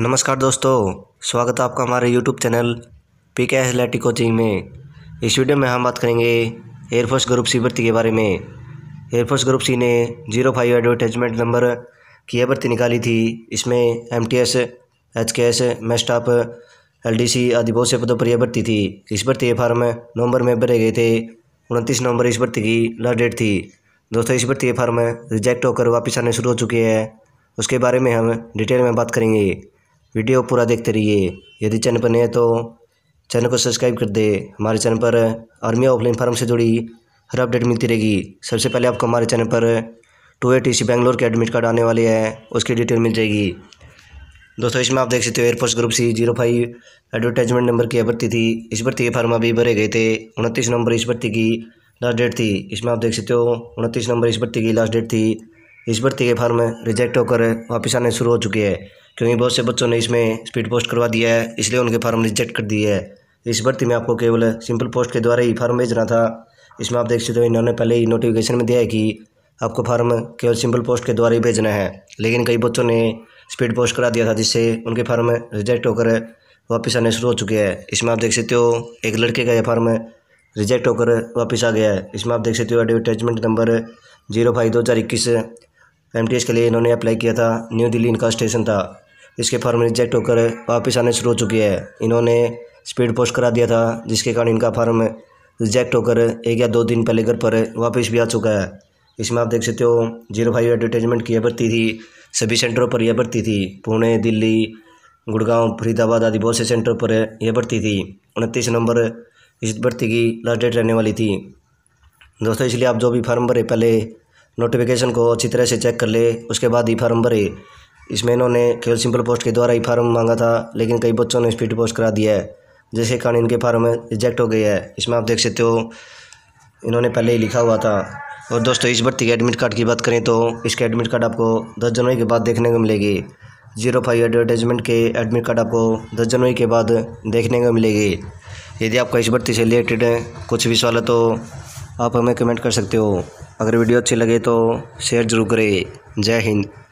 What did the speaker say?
नमस्कार दोस्तों स्वागत है आपका हमारे YouTube channel P K athletic coaching में इस वीडियो में हम बात करेंगे एयरफोर्स ग्रुप सी भर्ती के बारे में एयरफोर्स ग्रुप सी ने जीरो फाइव एडवर्टाइजमेंट नंबर की यह भर्ती निकाली थी इसमें M T S H K S mess staff L D C आदि बहुत से पदों पर यह भर्ती थी इस भर्ती के फार्म नवंबर में भरे गए थे उनतीस नवंबर इस भर्ती की लास्ट डेट थी दोस्तों इस भर्ती के फार्म रिजेक्ट होकर वापस आने शुरू हो चुके हैं उसके बारे में हम डिटेल में बात करेंगे वीडियो पूरा देखते रहिए यदि चैनल पर नए तो चैनल को सब्सक्राइब कर दे हमारे चैनल पर आर्मी ऑफलाइन फार्म से जुड़ी हर अपडेट मिलती रहेगी सबसे पहले आपको हमारे चैनल पर two A T C Bangalore के एडमिट कार्ड आने वाले हैं उसकी डिटेल मिल जाएगी दोस्तों इसमें आप देख सकते हो air force group C zero five advertisement number की भर्ती थी इस भर्ती के फार्म अभी भरे गए थे उनतीस नंबर इस भर्ती की लास्ट डेट थी इसमें आप देख सकते हो उनतीस नंबर इस भर्ती की लास्ट डेट थी इस भर्ती के फार्म रिजेक्ट होकर वापस आने शुरू हो चुके हैं क्योंकि बहुत से बच्चों ने इसमें स्पीड पोस्ट करवा दिया है इसलिए उनके फार्म रिजेक्ट कर दिए है इस भर्ती में आपको केवल सिंपल पोस्ट के द्वारा ही फार्म भेजना था इसमें आप देख सकते हो इन्होंने पहले ही नोटिफिकेशन में दिया है कि आपको फार्म केवल सिंपल पोस्ट के द्वारा ही भेजना है लेकिन कई बच्चों ने स्पीड पोस्ट करा दिया था जिससे उनके फार्म रिजेक्ट होकर वापस आने शुरू हो चुके हैं इसमें आप देख सकते हो एक लड़के का यह फार्म रिजेक्ट होकर वापस आ गया है इसमें आप देख सकते हो एडवर्टाइजमेंट नंबर जीरो फाइव दो हज़ार इक्कीस एम के लिए इन्होंने अप्लाई किया था न्यू दिल्ली इनका स्टेशन था इसके फार्म रिजेक्ट होकर वापस आने शुरू हो चुकी है इन्होंने स्पीड पोस्ट करा दिया था जिसके कारण इनका फार्म रिजेक्ट होकर एक या दो दिन पहले घर पर वापस भी आ चुका है इसमें आप देख सकते हो जीरो फाइव एडवर्टाइजमेंट की यह भर्ती थी सभी सेंटरों पर यह भर्ती थी पुणे दिल्ली गुड़गांव फरीदाबाद आदि बहुत से सेंटरों पर यह भर्ती थी उनतीस नंबर इस भर्ती की लास्ट डेट रहने वाली थी दोस्तों इसलिए आप जो भी फार्म भरे पहले नोटिफिकेशन को अच्छी तरह से चेक कर ले उसके बाद ही फार्म भरे इसमें इन्होंने केवल सिंपल पोस्ट के द्वारा ही फार्म मांगा था लेकिन कई बच्चों ने स्पीड पोस्ट करा दिया है जिसके कारण इनके फार्म रिजेक्ट हो गए है इसमें आप देख सकते हो इन्होंने पहले ही लिखा हुआ था और दोस्तों इस भर्ती के एडमिट कार्ड की बात करें तो इसके एडमिट कार्ड आपको दस जनवरी के बाद देखने को मिलेगी जीरो फाइव एडवर्टाइजमेंट के एडमिट कार्ड आपको दस जनवरी के बाद देखने को मिलेगी यदि आपका इस भर्ती से रिलेटेड कुछ भी सवाल है तो आप हमें कमेंट कर सकते हो अगर वीडियो अच्छी लगे तो शेयर जरूर करें जय हिंद